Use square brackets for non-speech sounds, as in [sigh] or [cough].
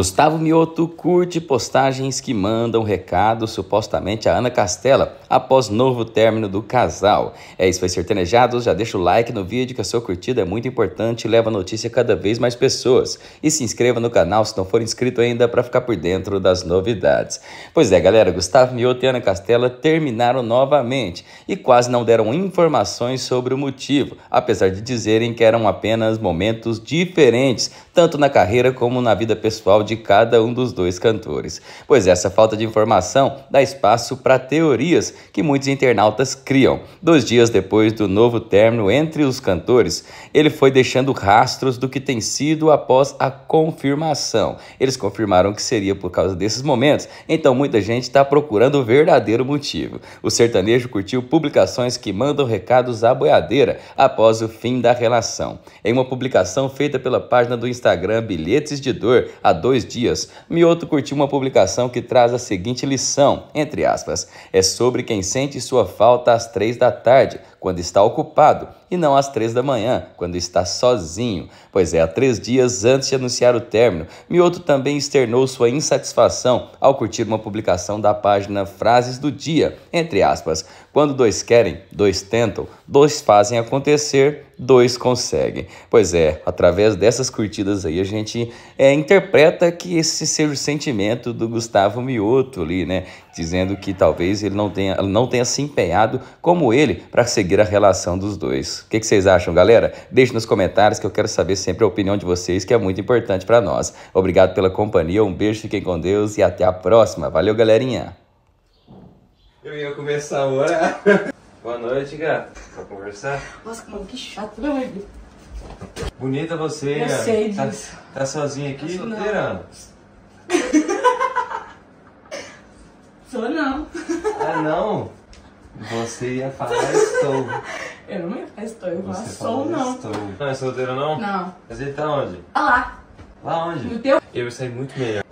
Gustavo Mioto curte postagens que mandam recado supostamente a Ana Castela após novo término do casal. É isso, foi sertanejados. Já deixa o like no vídeo que a sua curtida é muito importante e leva a notícia a cada vez mais pessoas. E se inscreva no canal se não for inscrito ainda para ficar por dentro das novidades. Pois é, galera, Gustavo Mioto e Ana Castela terminaram novamente e quase não deram informações sobre o motivo, apesar de dizerem que eram apenas momentos diferentes, tanto na carreira como na vida pessoal de de cada um dos dois cantores, pois essa falta de informação dá espaço para teorias que muitos internautas criam. Dois dias depois do novo término entre os cantores, ele foi deixando rastros do que tem sido após a confirmação. Eles confirmaram que seria por causa desses momentos, então muita gente está procurando o verdadeiro motivo. O sertanejo curtiu publicações que mandam recados à boiadeira após o fim da relação. Em uma publicação feita pela página do Instagram Bilhetes de Dor, há dois dois dias, Mioto curtiu uma publicação que traz a seguinte lição, entre aspas, é sobre quem sente sua falta às três da tarde, quando está ocupado, e não às três da manhã, quando está sozinho. Pois é, há três dias antes de anunciar o término, Mioto também externou sua insatisfação ao curtir uma publicação da página Frases do Dia, entre aspas, quando dois querem, dois tentam, dois fazem acontecer, dois conseguem. Pois é, através dessas curtidas aí a gente é, interpreta que esse seja o sentimento do Gustavo Mioto ali, né? Dizendo que talvez ele não tenha, não tenha se empenhado como ele para seguir a relação dos dois. O que, que vocês acham, galera? Deixe nos comentários que eu quero saber sempre a opinião de vocês, que é muito importante para nós. Obrigado pela companhia, um beijo, fiquem com Deus e até a próxima. Valeu, galerinha! Eu ia começar a [laughs] Boa noite, gata. Pra conversar? Nossa, mano, que chato, né, Bonita você, Eu sei tá, disso. Tá sozinha aqui, solteirando? [laughs] Sou não. Ah, não? Você ia falar estou. [laughs] Eu não ia falar estou, eu ia falar sou não. Estou. Não é solteiro não? Não. Mas ele tá onde? Ah lá. Lá onde? No teu? Eu ia sair muito melhor.